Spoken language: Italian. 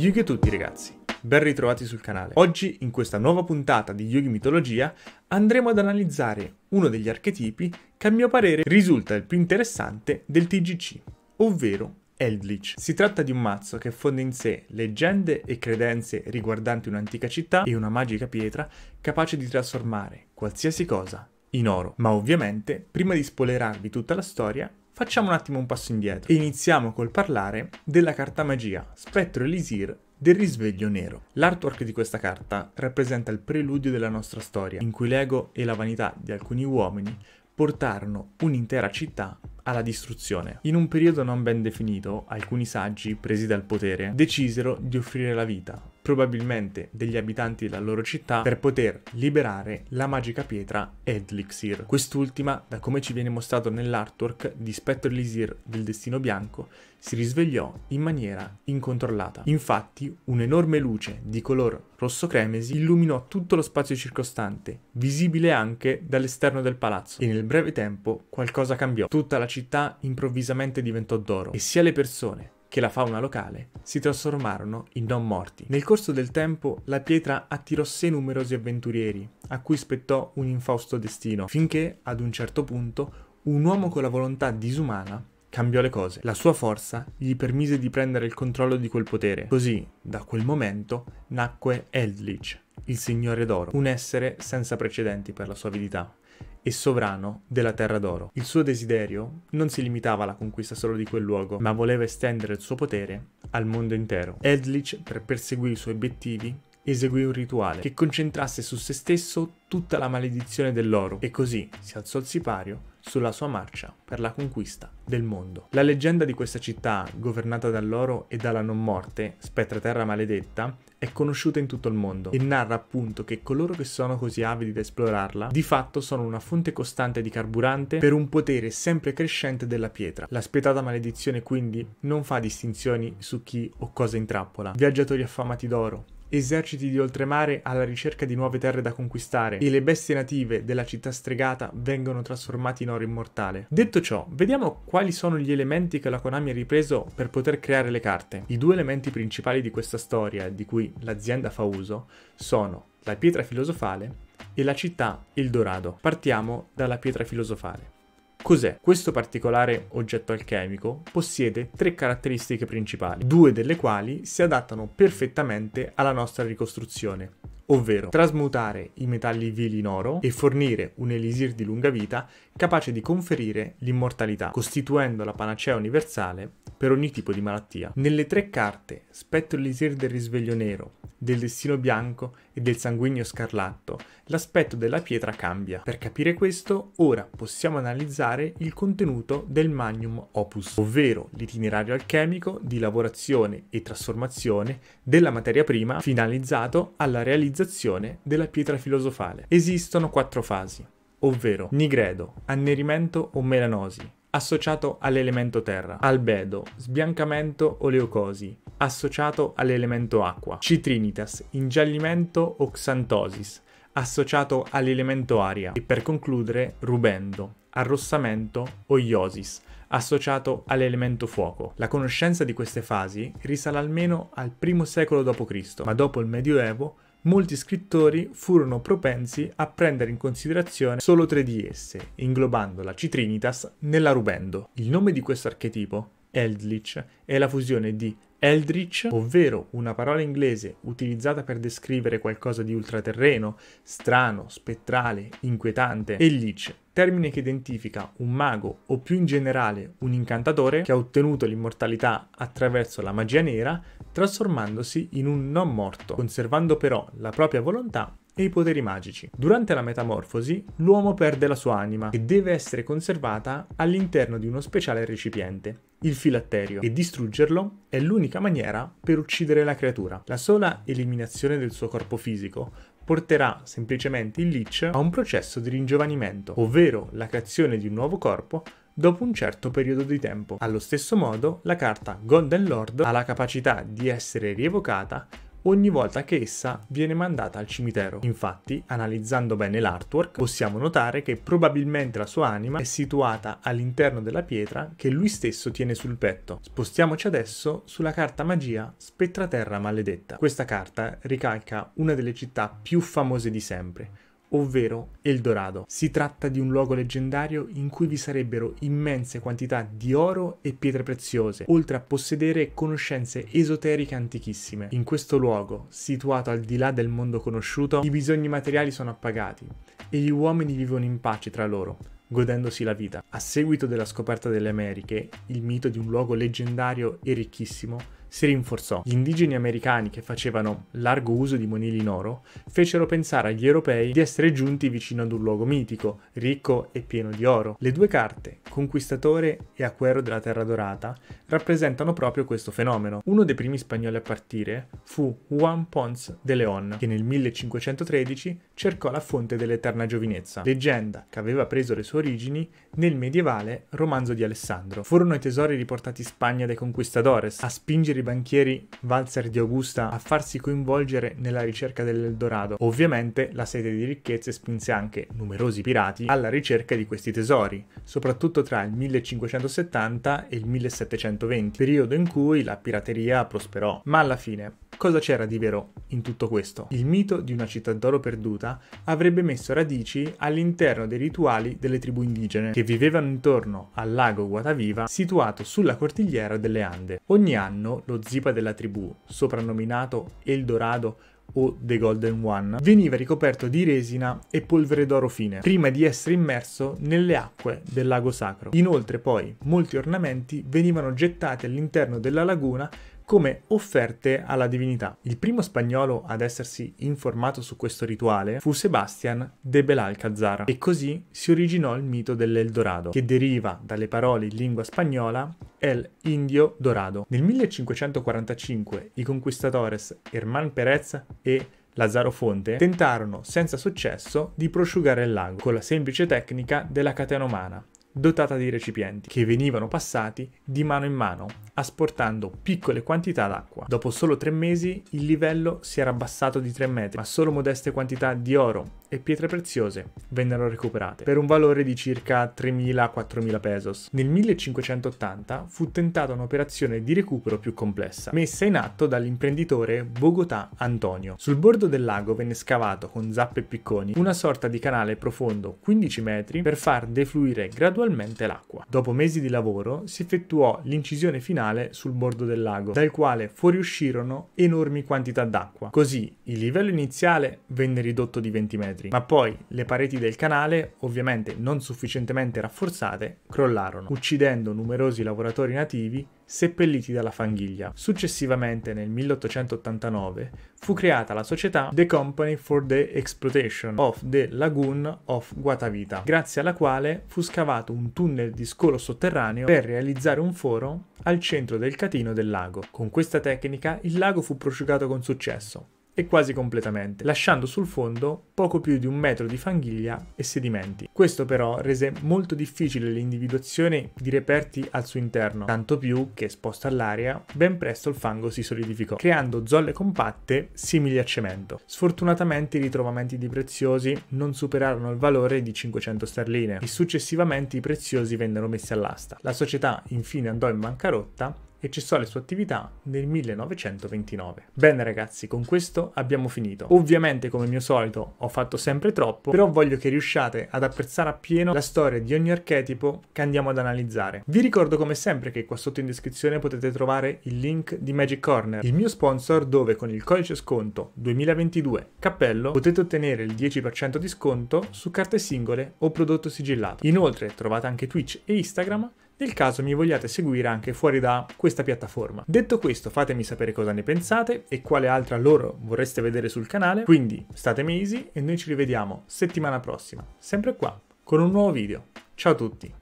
Yugi a tutti ragazzi, ben ritrovati sul canale. Oggi, in questa nuova puntata di Yugi Mitologia, andremo ad analizzare uno degli archetipi che a mio parere risulta il più interessante del TGC, ovvero Eldritch. Si tratta di un mazzo che fonde in sé leggende e credenze riguardanti un'antica città e una magica pietra capace di trasformare qualsiasi cosa in oro. Ma ovviamente, prima di spoilerarvi tutta la storia, Facciamo un attimo un passo indietro e iniziamo col parlare della carta magia Spettro Elisir del risveglio nero. L'artwork di questa carta rappresenta il preludio della nostra storia, in cui l'ego e la vanità di alcuni uomini portarono un'intera città alla distruzione. In un periodo non ben definito, alcuni saggi, presi dal potere, decisero di offrire la vita, probabilmente degli abitanti della loro città, per poter liberare la magica pietra Edlixir. Quest'ultima, da come ci viene mostrato nell'artwork di Spettro Lisir del Destino Bianco, si risvegliò in maniera incontrollata. Infatti, un'enorme luce di color rosso cremesi illuminò tutto lo spazio circostante, visibile anche dall'esterno del palazzo, e nel breve tempo qualcosa cambiò. Tutta la città città improvvisamente diventò d'oro e sia le persone che la fauna locale si trasformarono in non morti. Nel corso del tempo la pietra attirò sé numerosi avventurieri, a cui spettò un infausto destino, finché ad un certo punto un uomo con la volontà disumana cambiò le cose. La sua forza gli permise di prendere il controllo di quel potere. Così, da quel momento, nacque Eldritch, il Signore d'Oro, un essere senza precedenti per la sua avidità e sovrano della Terra d'Oro. Il suo desiderio non si limitava alla conquista solo di quel luogo, ma voleva estendere il suo potere al mondo intero. Edlich, per perseguire i suoi obiettivi, eseguì un rituale che concentrasse su se stesso tutta la maledizione dell'oro e così si alzò al sipario sulla sua marcia per la conquista del mondo. La leggenda di questa città, governata dall'oro e dalla non morte, Spettra Terra Maledetta, è conosciuta in tutto il mondo e narra appunto che coloro che sono così avidi da esplorarla di fatto sono una fonte costante di carburante per un potere sempre crescente della pietra. La spietata maledizione quindi non fa distinzioni su chi o cosa intrappola. Viaggiatori affamati d'oro, eserciti di oltremare alla ricerca di nuove terre da conquistare e le bestie native della città stregata vengono trasformate in oro immortale. Detto ciò, vediamo quali sono gli elementi che la Konami ha ripreso per poter creare le carte. I due elementi principali di questa storia, di cui l'azienda fa uso, sono la pietra filosofale e la città Il Dorado. Partiamo dalla pietra filosofale. Cos'è? Questo particolare oggetto alchemico possiede tre caratteristiche principali, due delle quali si adattano perfettamente alla nostra ricostruzione, ovvero trasmutare i metalli vili in oro e fornire un elisir di lunga vita capace di conferire l'immortalità, costituendo la panacea universale per ogni tipo di malattia. Nelle tre carte, Spettro Elisir del Risveglio Nero, del Destino Bianco e del sanguigno scarlatto, l'aspetto della pietra cambia. Per capire questo, ora possiamo analizzare il contenuto del Magnum Opus, ovvero l'itinerario alchemico di lavorazione e trasformazione della materia prima finalizzato alla realizzazione della pietra filosofale. Esistono quattro fasi, ovvero nigredo, annerimento o melanosi, associato all'elemento terra, albedo, sbiancamento o leucosi, associato all'elemento acqua, citrinitas, ingiallimento o xantosis, associato all'elemento aria e per concludere rubendo, arrossamento o iosis, associato all'elemento fuoco. La conoscenza di queste fasi risale almeno al primo secolo d.C., ma dopo il Medioevo molti scrittori furono propensi a prendere in considerazione solo tre di esse, inglobando la Citrinitas nella Rubendo. Il nome di questo archetipo, Eldritch, è la fusione di Eldritch, ovvero una parola inglese utilizzata per descrivere qualcosa di ultraterreno, strano, spettrale, inquietante, e Lich, termine che identifica un mago o più in generale un incantatore che ha ottenuto l'immortalità attraverso la magia nera trasformandosi in un non morto, conservando però la propria volontà e i poteri magici. Durante la metamorfosi, l'uomo perde la sua anima, che deve essere conservata all'interno di uno speciale recipiente, il filatterio, e distruggerlo è l'unica maniera per uccidere la creatura. La sola eliminazione del suo corpo fisico porterà semplicemente il Lich a un processo di ringiovanimento, ovvero la creazione di un nuovo corpo dopo un certo periodo di tempo. Allo stesso modo, la carta Golden Lord ha la capacità di essere rievocata ogni volta che essa viene mandata al cimitero. Infatti, analizzando bene l'artwork, possiamo notare che probabilmente la sua anima è situata all'interno della pietra che lui stesso tiene sul petto. Spostiamoci adesso sulla carta magia Spettraterra Maledetta. Questa carta ricalca una delle città più famose di sempre, ovvero Eldorado. Si tratta di un luogo leggendario in cui vi sarebbero immense quantità di oro e pietre preziose, oltre a possedere conoscenze esoteriche antichissime. In questo luogo, situato al di là del mondo conosciuto, i bisogni materiali sono appagati e gli uomini vivono in pace tra loro, godendosi la vita. A seguito della scoperta delle Americhe, il mito di un luogo leggendario e ricchissimo si rinforzò. Gli indigeni americani che facevano largo uso di monili in oro fecero pensare agli europei di essere giunti vicino ad un luogo mitico, ricco e pieno di oro. Le due carte, Conquistatore e Acquero della Terra Dorata, rappresentano proprio questo fenomeno. Uno dei primi spagnoli a partire fu Juan Ponce de León, che nel 1513 cercò la fonte dell'eterna giovinezza, leggenda che aveva preso le sue origini nel medievale romanzo di Alessandro. Furono i tesori riportati in Spagna dai conquistadores a spingere i banchieri valzer di Augusta a farsi coinvolgere nella ricerca dell'Eldorado. Ovviamente la sete di ricchezze spinse anche numerosi pirati alla ricerca di questi tesori, soprattutto tra il 1570 e il 1720, periodo in cui la pirateria prosperò. Ma alla fine, Cosa c'era di vero in tutto questo? Il mito di una città d'oro perduta avrebbe messo radici all'interno dei rituali delle tribù indigene che vivevano intorno al lago Guataviva situato sulla cortigliera delle Ande. Ogni anno lo zipa della tribù, soprannominato El Dorado o The Golden One, veniva ricoperto di resina e polvere d'oro fine, prima di essere immerso nelle acque del lago sacro. Inoltre poi molti ornamenti venivano gettati all'interno della laguna come offerte alla divinità. Il primo spagnolo ad essersi informato su questo rituale fu Sebastian de Belalcazar e così si originò il mito dell'Eldorado, che deriva dalle parole in lingua spagnola El Indio Dorado. Nel 1545 i conquistadores Herman Perez e Lazzaro Fonte, tentarono senza successo di prosciugare il lago con la semplice tecnica della catena umana, dotata di recipienti che venivano passati di mano in mano, asportando piccole quantità d'acqua. Dopo solo tre mesi il livello si era abbassato di 3 metri, ma solo modeste quantità di oro e pietre preziose vennero recuperate per un valore di circa 3.000-4.000 pesos. Nel 1580 fu tentata un'operazione di recupero più complessa, messa in atto dall'imprenditore Bogotà Antonio. Sul bordo del lago venne scavato con zappe e picconi una sorta di canale profondo 15 metri per far defluire gradualmente l'acqua. Dopo mesi di lavoro si effettuò l'incisione finale sul bordo del lago, dal quale fuoriuscirono enormi quantità d'acqua. Così il livello iniziale venne ridotto di 20 metri metri, ma poi le pareti del canale, ovviamente non sufficientemente rafforzate, crollarono, uccidendo numerosi lavoratori nativi seppelliti dalla fanghiglia. Successivamente, nel 1889, fu creata la società The Company for the Exploitation of the Lagoon of Guatavita, grazie alla quale fu scavato un tunnel di scolo sotterraneo per realizzare un foro al centro del catino del lago. Con questa tecnica il lago fu prosciugato con successo, e quasi completamente, lasciando sul fondo poco più di un metro di fanghiglia e sedimenti. Questo però rese molto difficile l'individuazione di reperti al suo interno, tanto più che esposto all'aria, ben presto il fango si solidificò, creando zolle compatte simili a cemento. Sfortunatamente i ritrovamenti di preziosi non superarono il valore di 500 sterline e successivamente i preziosi vennero messi all'asta. La società infine andò in bancarotta e cessò le sue attività nel 1929. Bene ragazzi, con questo abbiamo finito. Ovviamente come mio solito ho fatto sempre troppo, però voglio che riusciate ad apprezzare appieno la storia di ogni archetipo che andiamo ad analizzare. Vi ricordo come sempre che qua sotto in descrizione potete trovare il link di Magic Corner, il mio sponsor dove con il codice sconto 2022 cappello potete ottenere il 10% di sconto su carte singole o prodotto sigillato. Inoltre trovate anche Twitch e Instagram nel caso mi vogliate seguire anche fuori da questa piattaforma. Detto questo fatemi sapere cosa ne pensate e quale altra loro vorreste vedere sul canale, quindi state easy e noi ci rivediamo settimana prossima, sempre qua, con un nuovo video. Ciao a tutti!